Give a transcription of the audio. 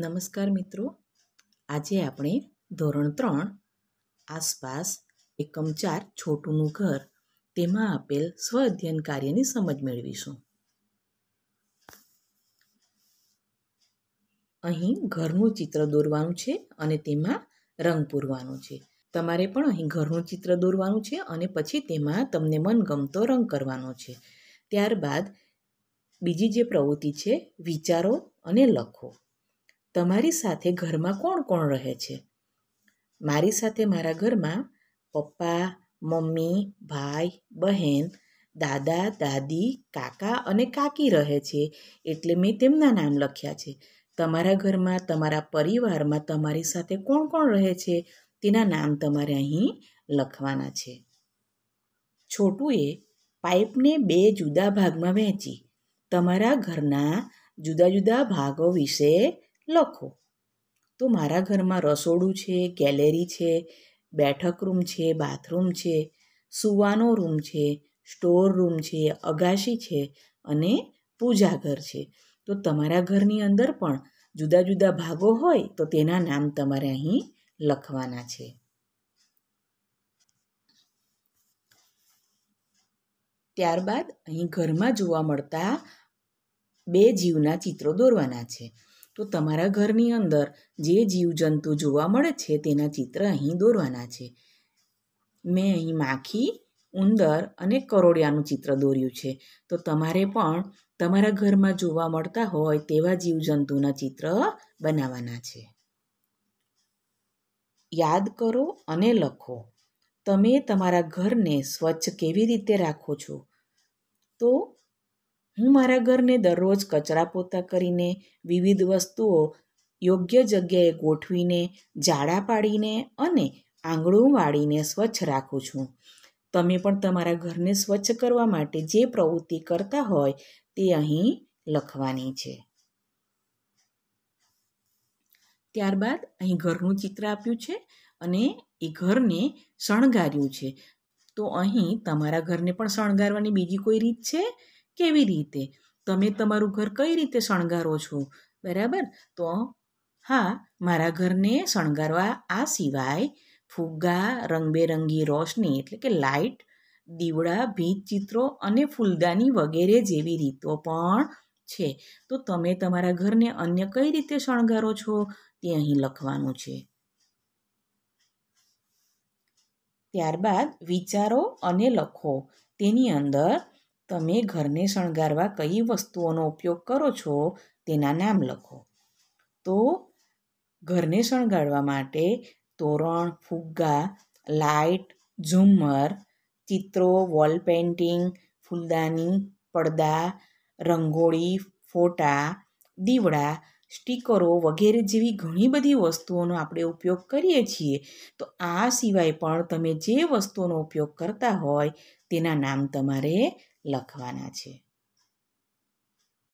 નમસ્કાર મિત્રો આજે આપણે ધોરણ ત્રણ આસપાસ એકમ ચાર છોટુંનું ઘર તેમાં આપેલ સ્વ અધ્યયન કાર્યની સમજ મેળવીશું અહીં ઘરનું ચિત્ર દોરવાનું છે અને તેમાં રંગ પૂરવાનો છે તમારે પણ અહીં ઘરનું ચિત્ર દોરવાનું છે અને પછી તેમાં તમને મનગમતો રંગ કરવાનો છે ત્યારબાદ બીજી જે પ્રવૃત્તિ છે વિચારો અને લખો તમારી સાથે ઘરમાં કોણ કોણ રહે છે મારી સાથે મારા ઘરમાં પપ્પા મમ્મી ભાઈ બહેન દાદા દાદી કાકા અને કાકી રહે છે એટલે મેં તેમના નામ લખ્યા છે તમારા ઘરમાં તમારા પરિવારમાં તમારી સાથે કોણ કોણ રહે છે તેના નામ તમારે અહીં લખવાના છે છોટુએ પાઇપને બે જુદા ભાગમાં વહેંચી તમારા ઘરના જુદા જુદા ભાગો વિશે લખો તો મારા ઘરમાં રસોડું છે ગેલેરી છે બેઠક રૂમ છે બાથરૂમ છે સૂવાનો રૂમ છે સ્ટોર રૂમ છે અગાશી છે અને પૂજાઘર છે તો તમારા ઘરની અંદર પણ જુદા જુદા ભાગો હોય તો તેના નામ તમારે અહીં લખવાના છે ત્યારબાદ અહીં ઘરમાં જોવા મળતા બે જીવના ચિત્રો દોરવાના છે તો તમારા ઘરની અંદર જે જીવજંતુ જોવા મળે છે તેના ચિત્ર અહીં દોરવાના છે મેં અહીં માખી ઉંદર અને કરોડિયાનું ચિત્ર દોર્યું છે તો તમારે પણ તમારા ઘરમાં જોવા મળતા હોય તેવા જીવજંતુના ચિત્ર બનાવવાના છે યાદ કરો અને લખો તમે તમારા ઘરને સ્વચ્છ કેવી રીતે રાખો છો તો હું મારા ઘરને દરરોજ કચરા પોતા કરીને વિવિધ વસ્તુઓ યોગ્ય જગ્યાએ ગોઠવીને ઝાડા પાડીને અને આંગણું વાળીને સ્વચ્છ રાખું છું તમે પણ તમારા ઘરને સ્વચ્છ કરવા માટે જે પ્રવૃત્તિ કરતા હોય તે અહીં લખવાની છે ત્યારબાદ અહીં ઘરનું ચિત્ર આપ્યું છે અને એ ઘરને શણગાર્યું છે તો અહીં તમારા ઘરને પણ શણગારવાની બીજી કોઈ રીત છે કેવી રીતે તમે તમારું ઘર કઈ રીતે શણગારો છો બરાબર તો હા મારા ઘરને શણગારવા આ સિવાય ફુગ્ગા રંગબેરંગી રોશની એટલે કે લાઇટ દીવડા ભીત ચિત્રો અને ફૂલદાની વગેરે જેવી રીતો પણ છે તો તમે તમારા ઘરને અન્ય કઈ રીતે શણગારો છો તે અહીં લખવાનું છે ત્યારબાદ વિચારો અને લખો તેની અંદર તમે ઘરને શણગારવા કઈ વસ્તુઓનો ઉપયોગ કરો છો તેના નામ લખો તો ઘરને શણગારવા માટે તોરણ ફુગ્ગા લાઇટ ઝુમ્મર ચિત્રો વોલ પેઇન્ટિંગ ફૂલદાની પડદા રંગોળી ફોટા દીવડા સ્ટીકરો વગેરે જેવી ઘણી બધી વસ્તુઓનો આપણે ઉપયોગ કરીએ છીએ તો આ સિવાય પણ તમે જે વસ્તુઓનો ઉપયોગ કરતા હોય તેના નામ તમારે લખવાના છે